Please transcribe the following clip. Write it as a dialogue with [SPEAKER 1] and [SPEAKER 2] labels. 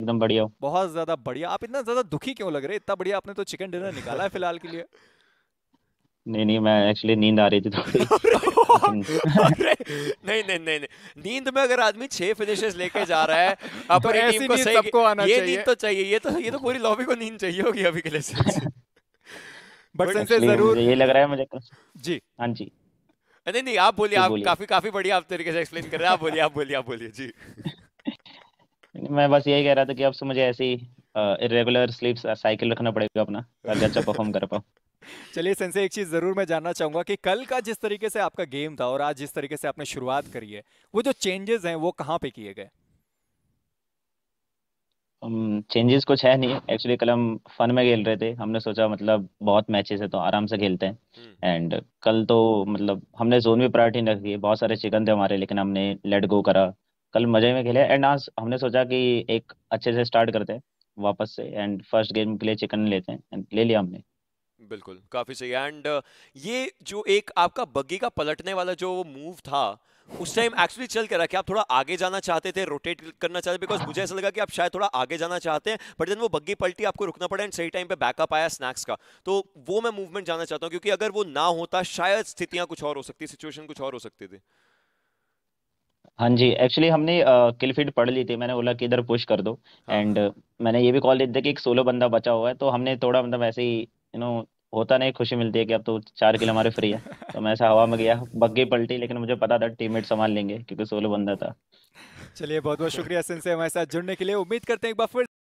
[SPEAKER 1] एकदम बढ़िया
[SPEAKER 2] बहुत ज्यादा बढ़िया आप इतना ज्यादा दुखी क्यों लग रहे इतना बढ़िया आपने तो चिकन डिनर निकाला है फिलहाल के लिए
[SPEAKER 1] नहीं नहीं मैं एक्चुअली नींद आ रही थी थोड़ी
[SPEAKER 3] नहीं नहीं नहीं नहीं नींद में अगर आदमी छह फिनिशेस लेके जा रहा है अपनी तो टीम को सही सबको आना ये चाहिए ये नींद तो चाहिए ये तो ये तो पूरी लॉबी को नींद चाहिए होगी अभी के लिए बट सेंसे जरूर ये
[SPEAKER 1] लग रहा है मुझे जी हां जी
[SPEAKER 3] नहीं नहीं आप बोलिए आप काफी काफी बढ़िया आप तरीके से एक्सप्लेन कर रहे हैं आप बोलिए आप बोलिए आप बोलिए जी
[SPEAKER 1] मैं बस यही कह रहा था कि अब से मुझे ऐसी इरेगुलर स्लीप साइकिल रखना पड़ेगा अपना ताकि अच्छा परफॉर्म कर पाऊँ
[SPEAKER 2] चलिए सेंसे एक चीज जरूर मैं जानना चाहूंगा कि कल का जिस तरीके से आपका गेम था और आज जिस तरीके से आपने शुरुआत करी है वो जो चेंजेस हैं वो कहाँ पे किए गए
[SPEAKER 1] चेंजेस um, कुछ है नहीं एक्चुअली कल हम फन में खेल रहे थे हमने सोचा मतलब बहुत मैचेस है तो आराम से खेलते हैं एंड हम्म। कल तो मतलब हमने जोन भी प्रायोरिटी रखी है बहुत सारे चिकन थे हमारे लेकिन हमने लेट गो करा कल मजे में खेले एंड आज हमने सोचा कि एक अच्छे से स्टार्ट करते हैं वापस से एंड फर्स्ट गेम के लिए चिकन लेते हैं एंड ले लिया हमने
[SPEAKER 3] बिल्कुल काफ़ी सही एंड uh, ये जो एक आपका बग्गी का पलटने वाला जो मूव था उस टाइम एक्चुअली चल कर रहा कि आप थोड़ा आगे जाना चाहते थे रोटेट करना चाहते बिकॉज मुझे ऐसा लगा कि आप शायद थोड़ा आगे जाना चाहते हैं बट देन वो बग्गी पलटी आपको रुकना पड़ा एंड सही टाइम पे बैकअप आया स्नैक्स का तो वो मैं मूवमेंट जाना चाहता हूँ क्योंकि अगर वो ना होता शायद स्थितियाँ कुछ और हो सकती सिचुएशन कुछ और हो सकती थी
[SPEAKER 1] हाँ जी एक्चुअली हमने किलफिट पढ़ ली थी मैंने बोला कि इधर पुश कर दो एंड हाँ मैंने ये भी कॉल दी थी कि एक सोलो बंदा बचा हुआ है तो हमने थोड़ा मतलब ऐसे ही यू नो होता नहीं खुशी मिलती है कि अब तो चार किलो हमारे फ्री है तो मैं ऐसा हवा में गया बग्गी पलटी लेकिन मुझे पता था टीममेट संभाल लेंगे क्योंकि सोलो बंदा था
[SPEAKER 2] चलिए बहुत बहुत शुक्रिया सिंह से हमारे साथ जुड़ने के लिए उम्मीद करते हैं एक बार फिर